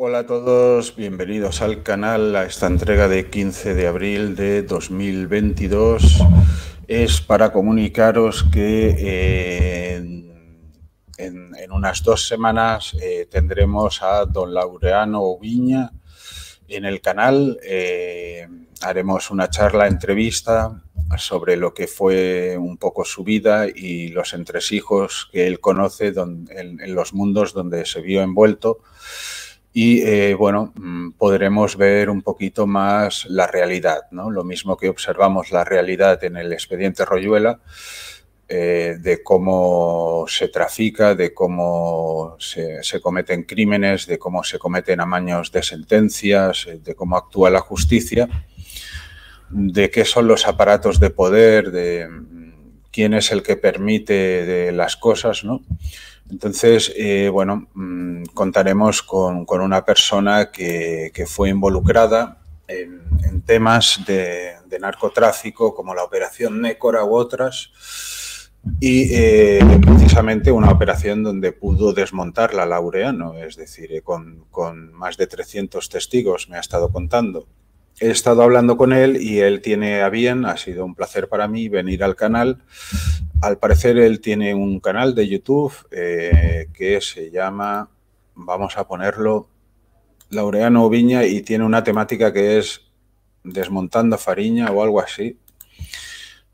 Hola a todos, bienvenidos al canal a esta entrega de 15 de abril de 2022. Es para comunicaros que eh, en, unas dos semanas eh, tendremos a don Laureano Viña en el canal. Eh, haremos una charla, entrevista sobre lo que fue un poco su vida y los entresijos que él conoce en los mundos donde se vio envuelto y eh, bueno, mm, podremos ver un poquito más la realidad, ¿no? Lo mismo que observamos la realidad en el expediente Royuela, eh, de cómo se trafica, de cómo se, cometen crímenes, de cómo se cometen amaños de sentencias, eh, de cómo actúa la justicia, de qué son los aparatos de poder, de mm, quién es el que permite de las cosas, ¿no? Entonces, eh, bueno, mm, contaremos con, una persona que, fue involucrada en, temas de, narcotráfico como la operación Nécora u otras y eh, precisamente una operación donde pudo desmontar la Laureano, es decir, eh, con, con más de 300 testigos, me ha estado contando he estado hablando con él y él tiene a bien, ha sido un placer para mí venir al canal. Al parecer él tiene un canal de YouTube eh, que se llama, vamos a ponerlo, Laureano Viña y tiene una temática que es desmontando fariña o algo así,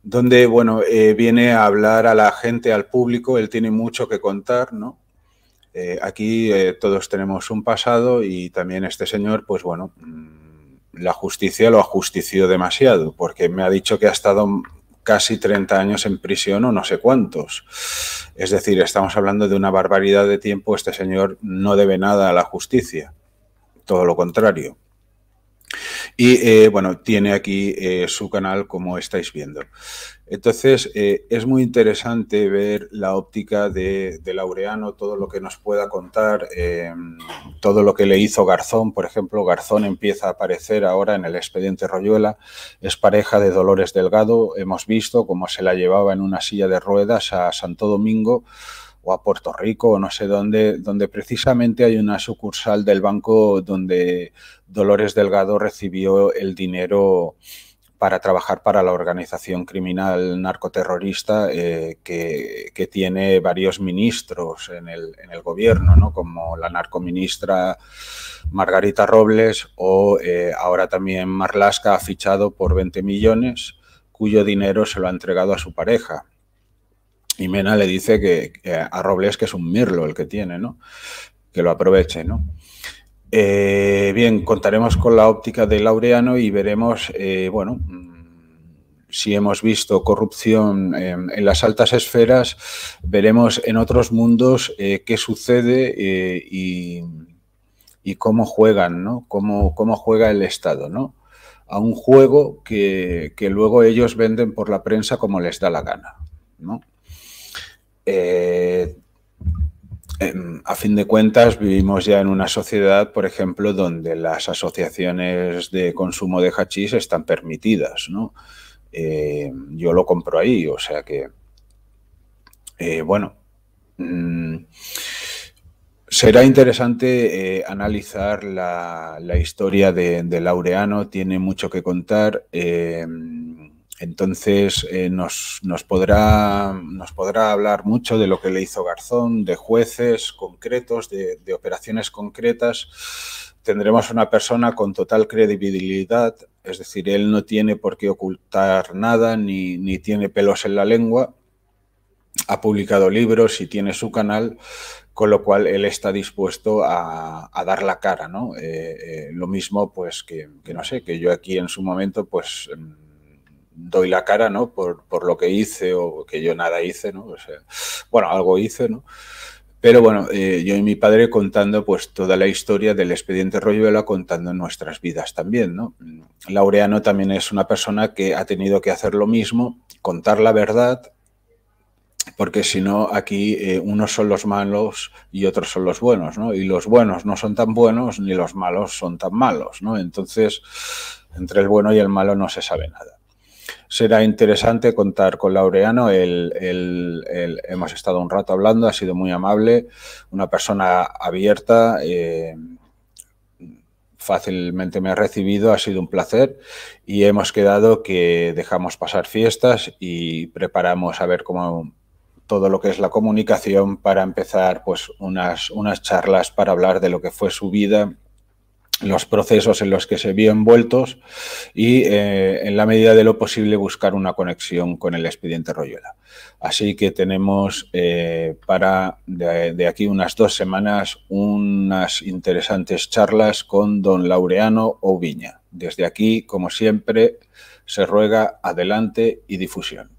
donde, bueno, eh, viene a hablar a la gente, al público, él tiene mucho que contar, ¿no? Eh, aquí todos tenemos un pasado y también este señor, pues bueno... Mm, la justicia lo ajustició demasiado, porque me ha dicho que ha estado casi 30 años en prisión o no sé cuántos. Es decir, estamos hablando de una barbaridad de tiempo, este señor no debe nada a la justicia, todo lo contrario. Y eh, bueno, tiene aquí eh, su canal como estáis viendo. Entonces, eh, es muy interesante ver la óptica de, de, Laureano, todo lo que nos pueda contar, em, todo lo que le hizo Garzón. Por ejemplo, Garzón empieza a aparecer ahora en el expediente Royuela, es pareja de Dolores Delgado. Hemos visto cómo se la llevaba en una silla de ruedas a Santo Domingo o a Puerto Rico o no sé dónde, donde precisamente hay una sucursal del banco donde Dolores Delgado recibió el dinero para trabajar para la organización criminal narcoterrorista eh, que, tiene varios ministros en el, en el gobierno, ¿no? como la narcoministra Margarita Robles o eh, ahora también Marlaska ha fichado por 20 millones, cuyo dinero se lo ha entregado a su pareja. Y Mena le dice que, a Robles que es un mirlo el que tiene, ¿no? Que lo aproveche, ¿no? Eh, bien, contaremos con la óptica de Laureano y veremos, eh, bueno, mm, si hemos visto corrupción em, en, las altas esferas, veremos en otros mundos eh, qué sucede y, cómo juegan, ¿no? Cómo, juega el Estado, ¿no? A un juego que, que, luego ellos venden por la prensa como les da la gana, ¿no? Eh, em, a fin de cuentas, vivimos ya en una sociedad, por ejemplo, donde las asociaciones de consumo de hachís están permitidas, eh, yo lo compro ahí, o sea que, eh, bueno, mm, será interesante analizar la, historia de, Laureano, tiene mucho que contar. Entonces eh, nos, podrá, hablar mucho de lo que le hizo Garzón, de jueces concretos, de, operaciones concretas. Tendremos una persona con total credibilidad, es decir, él no tiene por qué ocultar nada ni, tiene pelos en la lengua. Ha publicado libros y tiene su canal, con lo cual él está dispuesto a, dar la cara, ¿no? Eh, eh, lo mismo, pues, que, que, no sé, que yo aquí en su momento, pues doy la cara, ¿no? Por, lo que hice o que yo nada hice, ¿no? O bueno, algo hice, ¿no? Pero bueno, eh, yo y mi padre contando pues toda la historia del expediente Royuela, contando nuestras vidas también, ¿no? Laureano también es una persona que ha tenido que hacer lo mismo, contar la verdad, porque si no aquí eh, unos son los malos y otros son los buenos, ¿no? Y los buenos no son tan buenos ni los malos son tan malos, ¿no? Entonces, entre el bueno y el malo no se sabe nada será interesante contar con Laureano. El, hemos estado un rato hablando, ha sido muy amable, una persona abierta, eh, fácilmente me ha recibido, ha sido un placer y hemos quedado que dejamos pasar fiestas y preparamos a ver cómo todo lo que es la comunicación para empezar pues unas, unas charlas para hablar de lo que fue su vida los procesos en los que se vio envueltos y, eh, en la medida de lo posible, buscar una conexión con el expediente Royuela. Así que tenemos eh, para de, de, aquí unas dos semanas unas interesantes charlas con don Laureano Oviña. Desde aquí, como siempre, se ruega adelante y difusión.